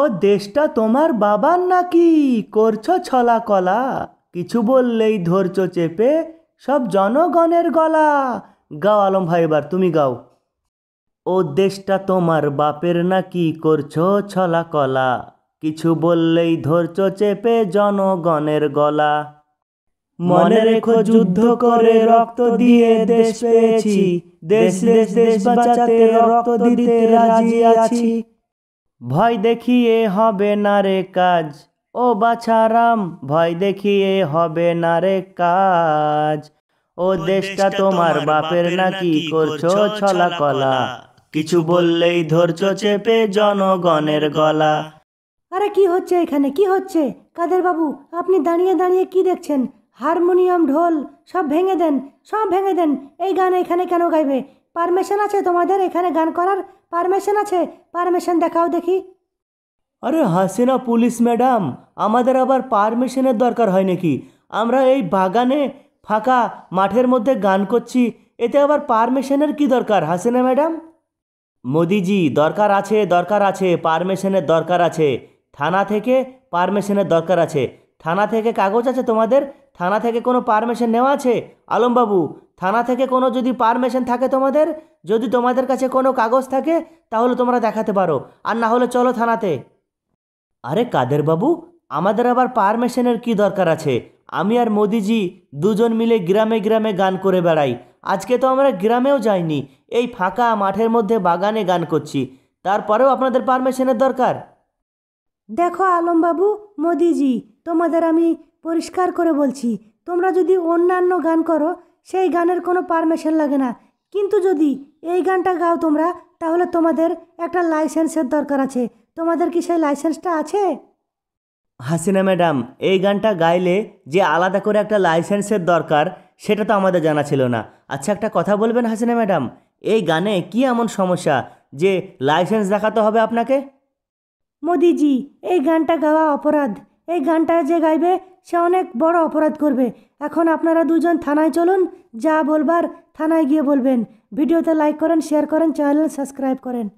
ও দেশটা তোমার বাবার নাকি করছো ছলা কলা কিছু বললেই ধরছো চেপে সব জনগণের গলা গাও আলম ভাই এবার তুমি গাও ও দেশটা তোমার বাপের নাকি করছো ছলা কলা কিছু বললেই ধরছো চেপে জনগণের গলা মনে রেখো যুদ্ধ করে রক্ত দিয়ে দেশ পেয়েছি দেশ দেশ দেশ বাঁচাতে রক্ত দিতে রাজি আছি ভয় দেখিয়ে হবে না রে কাজ ও বাছারাম ভয় দেখিয়ে হবে না রে কাজ ও দেশটা তোমার বাপের নাকি করছো ছলা কলা কিছু বললেই ধরছো চেপে জনগণের গলা আরে কি হচ্ছে এখানে কি হচ্ছে কাদের বাবু আপনি দাঁড়িয়ে দাঁড়িয়ে কি দেখছেন হারমোনিয়াম ঢোল সব ভেঙে দেন সব ভেঙে দেন এই গান এখানে কেন গাইবে পারমিশন আছে তোমাদের এখানে গান করার পারমিশন আছে পারমিশন দেখাও দেখি আরে হাসিনা পুলিশ ম্যাডাম আমাদের আবার পারমিশনের দরকার হয় নাকি আমরা এই বাগানে ফাঁকা মাঠের মধ্যে গান করছি এতে আবার পারমিশনের কি দরকার হাসিনা ম্যাডাম মোদিজি দরকার আছে দরকার আছে পারমিশনের দরকার আছে থানা থেকে পারমিশনের দরকার আছে থানা থেকে কাগজ আছে তোমাদের থানা থেকে কোনো পারমিশন নেওয়া আছে আলমবাবু থানা থেকে কোনো যদি পারমিশন থাকে তোমাদের যদি তোমাদের কাছে কোনো কাগজ থাকে তাহলে তোমরা দেখাতে পারো আর না হলে চলো থানাতে আরে কাদের বাবু আমাদের আবার পারমিশনের কি দরকার আছে আমি আর মোদিজি দুজন মিলে গ্রামে গ্রামে গান করে বেড়াই আজকে তো আমরা গ্রামেও যাইনি এই ফাঁকা মাঠের মধ্যে বাগানে গান করছি তারপরেও আপনাদের পারমিশনের দরকার দেখো আলমবাবু মোদিজি তোমাদের আমি পরিষ্কার করে বলছি তোমরা যদি অন্যান্য গান করো সেই গানের কোনো পারমিশন লাগে না কিন্তু যদি এই গানটা গাও তোমরা তাহলে তোমাদের একটা লাইসেন্সের দরকার আছে তোমাদের কি সেই লাইসেন্সটা আছে হাসিনা ম্যাডাম এই গানটা গাইলে যে আলাদা করে একটা লাইসেন্সের দরকার সেটা তো আমাদের জানা ছিল না আচ্ছা একটা কথা বলবেন হাসিনা ম্যাডাম এই গানে কি এমন সমস্যা যে লাইসেন্স দেখাতে হবে আপনাকে মোদিজি এই গানটা গাওয়া অপরাধ এই গানটা যে গাইবে সে অনেক বড় অপরাধ করবে এখন আপনারা দুজন থানায় চলুন যা বলবার থানায় গিয়ে বলবেন ভিডিওতে লাইক করেন শেয়ার করেন চ্যানেল সাবস্ক্রাইব করেন